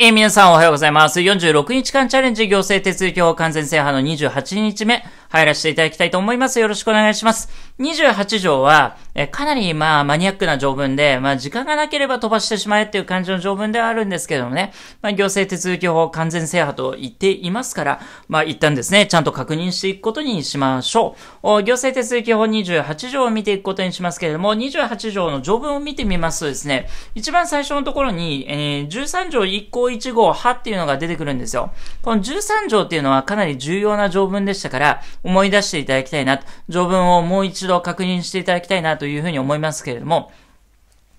えー、皆さんおはようございます。46日間チャレンジ行政手続き法完全制覇の28日目、入らせていただきたいと思います。よろしくお願いします。28条は、えかなりまあマニアックな条文で、まあ時間がなければ飛ばしてしまえっていう感じの条文ではあるんですけどもね、まあ行政手続き法完全制覇と言っていますから、まあ一旦ですね、ちゃんと確認していくことにしましょう。行政手続き法28条を見ていくことにしますけれども、28条の条文を見てみますとですね、一番最初のところに、えー、13条1項1号派っていうのが出てくるんですよ。この13条っていうのはかなり重要な条文でしたから、思い出していただきたいなと、条文をもう一度確認していただきたいなというふうに思いますけれども、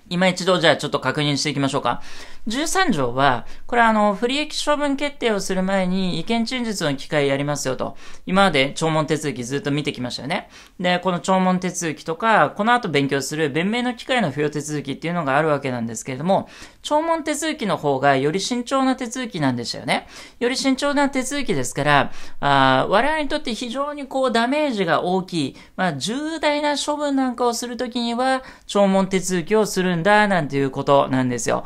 今一度じゃあちょっと確認していきましょうか。13条は、これあの、不利益処分決定をする前に意見陳述の機会やりますよと。今まで聴聞手続きずっと見てきましたよね。で、この聴聞手続きとか、この後勉強する弁明の機会の付与手続きっていうのがあるわけなんですけれども、聴聞手続きの方がより慎重な手続きなんでしたよね。より慎重な手続きですから、あ我々にとって非常にこうダメージが大きい、まあ重大な処分なんかをするときには、聴聞手続きをするんだ、なんていうことなんですよ。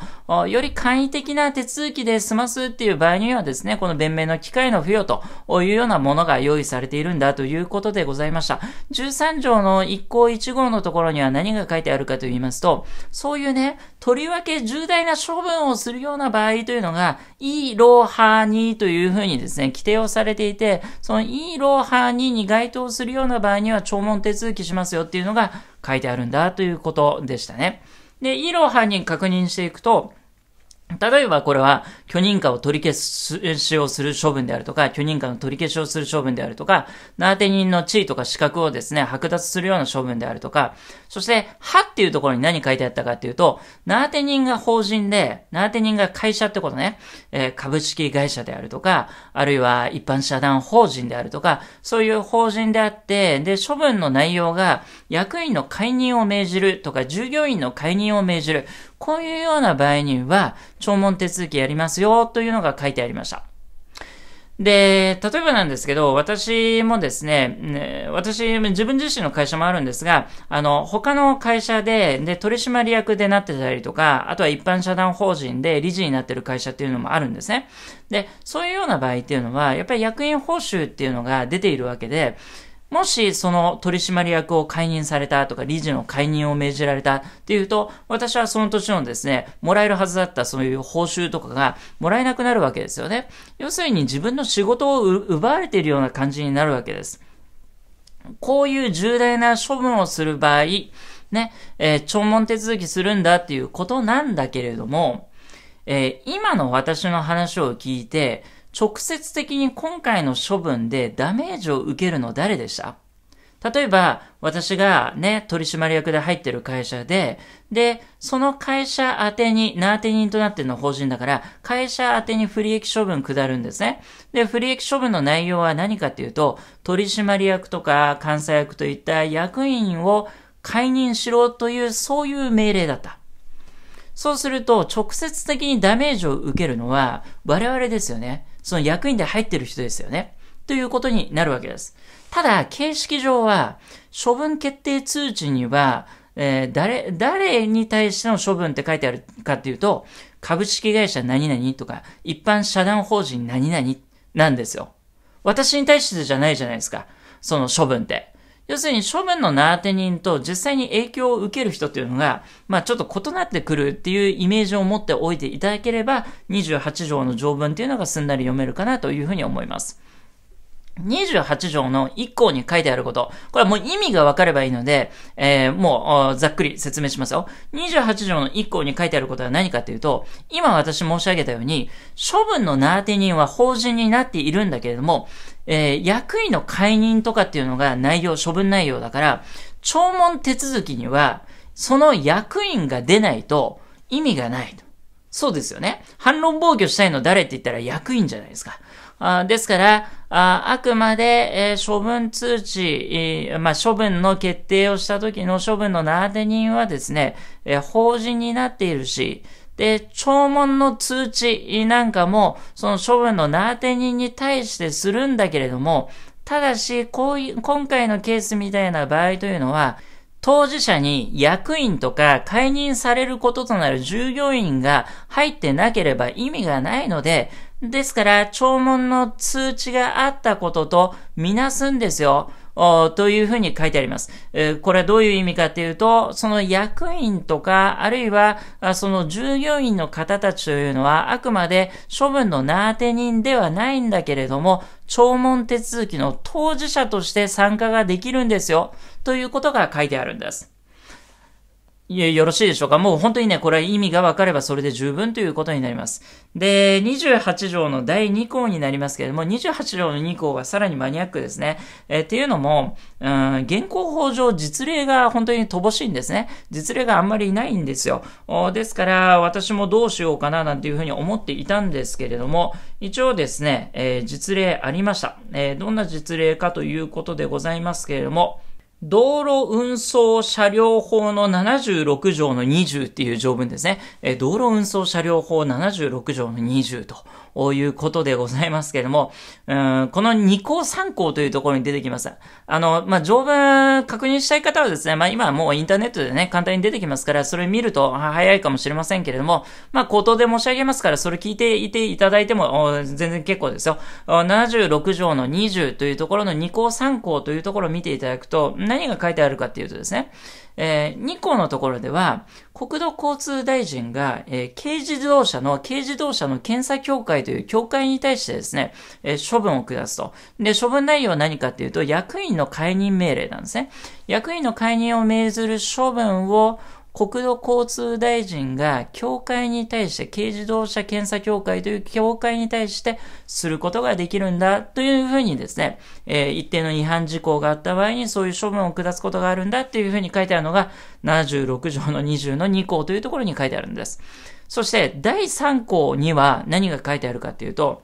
より簡易的な手続きで済ますっていう場合にはですね、この弁明の機会の付与というようなものが用意されているんだということでございました。13条の1項1号のところには何が書いてあるかと言いますと、そういうね、とりわけ重大な処分をするような場合というのが、イーローハーニーというふうにですね、規定をされていて、そのイーローハーニーに該当するような場合には聴聞手続きしますよっていうのが書いてあるんだということでしたね。で、イロハー確認していくと、例えばこれは許認可を取り消しをする処分であるとか、許認可の取り消しをする処分であるとか、名当て人の地位とか資格をですね、剥奪するような処分であるとか、そして、はっていうところに何書いてあったかっていうと、名当て人が法人で、名当て人が会社ってことね、えー、株式会社であるとか、あるいは一般社団法人であるとか、そういう法人であって、で、処分の内容が役員の解任を命じるとか、従業員の解任を命じる、こういうような場合には、聴聞手続きやりますよというのが書いてありました。で、例えばなんですけど、私もですね、ね私、自分自身の会社もあるんですが、あの、他の会社で、で、取締役でなってたりとか、あとは一般社団法人で理事になってる会社っていうのもあるんですね。で、そういうような場合っていうのは、やっぱり役員報酬っていうのが出ているわけで、もしその取締役を解任されたとか理事の解任を命じられたっていうと、私はその年のですね、もらえるはずだったそういう報酬とかがもらえなくなるわけですよね。要するに自分の仕事を奪われているような感じになるわけです。こういう重大な処分をする場合、ね、えー、聴聞手続きするんだっていうことなんだけれども、えー、今の私の話を聞いて、直接的に今回の処分でダメージを受けるの誰でした例えば、私がね、取締役で入ってる会社で、で、その会社宛てに、名宛て人となっての法人だから、会社宛てに不利益処分下るんですね。で、不利益処分の内容は何かっていうと、取締役とか監査役といった役員を解任しろという、そういう命令だった。そうすると、直接的にダメージを受けるのは、我々ですよね。その役員で入ってる人ですよね。ということになるわけです。ただ、形式上は、処分決定通知には、えー、誰、誰に対しての処分って書いてあるかっていうと、株式会社何々とか、一般社団法人何々なんですよ。私に対してじゃないじゃないですか。その処分って。要するに処分の名当て人と実際に影響を受ける人というのが、まあちょっと異なってくるっていうイメージを持っておいていただければ、28条の条文というのがすんなり読めるかなというふうに思います。28条の1項に書いてあること。これはもう意味が分かればいいので、えー、もうざっくり説明しますよ。28条の1項に書いてあることは何かというと、今私申し上げたように、処分の名当て人は法人になっているんだけれども、えー、役員の解任とかっていうのが内容、処分内容だから、聴聞手続きには、その役員が出ないと意味がないと。そうですよね。反論防御したいの誰って言ったら役員じゃないですか。あですから、あくまで、え処分通知、えまあ、処分の決定をした時の処分の名当て人はですね、え法人になっているし、で、聴聞の通知なんかも、その処分の名当て人に対してするんだけれども、ただし、こういう、今回のケースみたいな場合というのは、当事者に役員とか解任されることとなる従業員が入ってなければ意味がないので、ですから、聴聞の通知があったこととみなすんですよ。というふうに書いてあります。これはどういう意味かというと、その役員とか、あるいはその従業員の方たちというのは、あくまで処分の名当て人ではないんだけれども、聴聞手続きの当事者として参加ができるんですよ、ということが書いてあるんです。よろしいでしょうかもう本当にね、これは意味が分かればそれで十分ということになります。で、28条の第2項になりますけれども、28条の2項はさらにマニアックですね。えっていうのも、うん、現行法上実例が本当に乏しいんですね。実例があんまりないんですよ。ですから、私もどうしようかななんていうふうに思っていたんですけれども、一応ですね、えー、実例ありました。えー、どんな実例かということでございますけれども、道路運送車両法の76条の20っていう条文ですね。え道路運送車両法76条の20ということでございますけれども、うんこの2項3項というところに出てきます。あの、まあ、条文確認したい方はですね、まあ、今もうインターネットでね、簡単に出てきますから、それ見ると早いかもしれませんけれども、まあ、口頭で申し上げますから、それ聞いていていただいても全然結構ですよ。76条の20というところの2項3項というところを見ていただくと、何が書いてあるかっていうとですね、えー、2項のところでは、国土交通大臣が、えー、軽自動車の、軽自動車の検査協会という協会に対してですね、えー、処分を下すと。で、処分内容は何かっていうと、役員の解任命令なんですね。役員の解任を命ずる処分を、国土交通大臣が協会に対して、軽自動車検査協会という協会に対してすることができるんだというふうにですね、えー、一定の違反事項があった場合にそういう処分を下すことがあるんだというふうに書いてあるのが76条の20の2項というところに書いてあるんです。そして第3項には何が書いてあるかっていうと、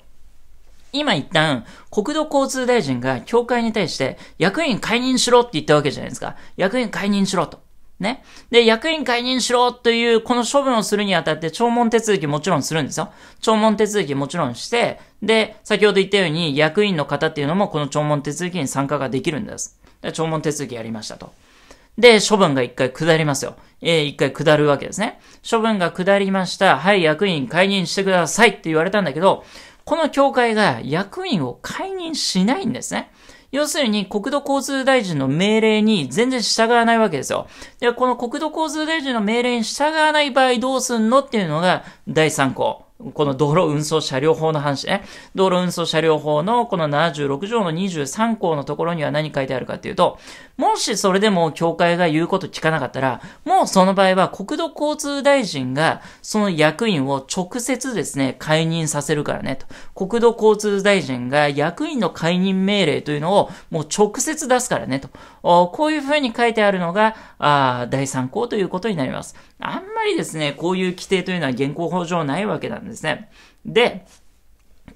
今一旦、国土交通大臣が協会に対して、役員解任しろって言ったわけじゃないですか。役員解任しろと。ね。で、役員解任しろという、この処分をするにあたって、聴聞手続きもちろんするんですよ。聴聞手続きもちろんして、で、先ほど言ったように、役員の方っていうのも、この聴聞手続きに参加ができるんです。で、聴聞手続きやりましたと。で、処分が一回下りますよ。えー、一回下るわけですね。処分が下りました。はい、役員解任してくださいって言われたんだけど、この協会が役員を解任しないんですね。要するに国土交通大臣の命令に全然従わないわけですよ。で、この国土交通大臣の命令に従わない場合どうすんのっていうのが第3項。この道路運送車両法の話ね。道路運送車両法のこの76条の23項のところには何書いてあるかっていうと、もしそれでも協会が言うこと聞かなかったら、もうその場合は国土交通大臣がその役員を直接ですね、解任させるからねと。国土交通大臣が役員の解任命令というのをもう直接出すからねと。こういうふうに書いてあるのが、あ第3項ということになります。あんまりですね、こういう規定というのは現行法上ないわけなんですね。で、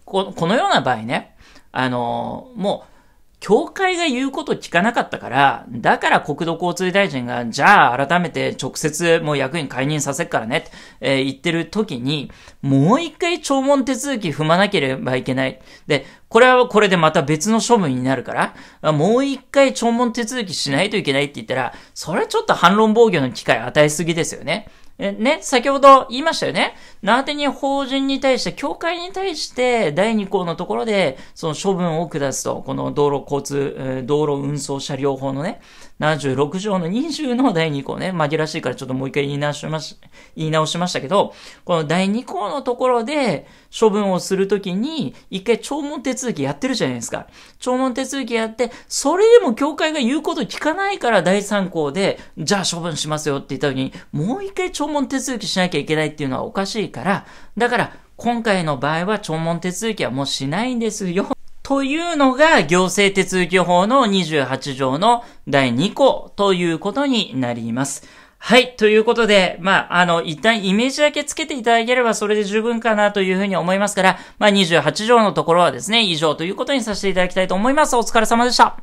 このような場合ね、あのもう、教会が言うこと聞かなかったから、だから国土交通大臣が、じゃあ改めて直接もう役員解任させっからねって、えー、言ってる時に、もう一回聴聞手続き踏まなければいけない。で、これはこれでまた別の処分になるから、もう一回聴聞手続きしないといけないって言ったら、それはちょっと反論防御の機会与えすぎですよね。ね、先ほど言いましたよね。なてに法人に対して、教会に対して、第2項のところで、その処分を下すと。この道路交通、道路運送車両法のね、76条の20の第2項ね、紛らしいからちょっともう一回言い直しまし、言い直しましたけど、この第2項のところで処分をするときに、一回聴聞手続きやってるじゃないですか。聴聞手続きやって、それでも教会が言うこと聞かないから第3項で、じゃあ処分しますよって言ったときに、もう一回聴聞手続きしなきゃいけないっていうのはおかしいから、だから、今回の場合は聴聞手続きはもうしないんですよ。というのが行政手続法の28条の第2項ということになります。はい。ということで、まあ、あの、一旦イメージだけつけていただければそれで十分かなというふうに思いますから、まあ、28条のところはですね、以上ということにさせていただきたいと思います。お疲れ様でした。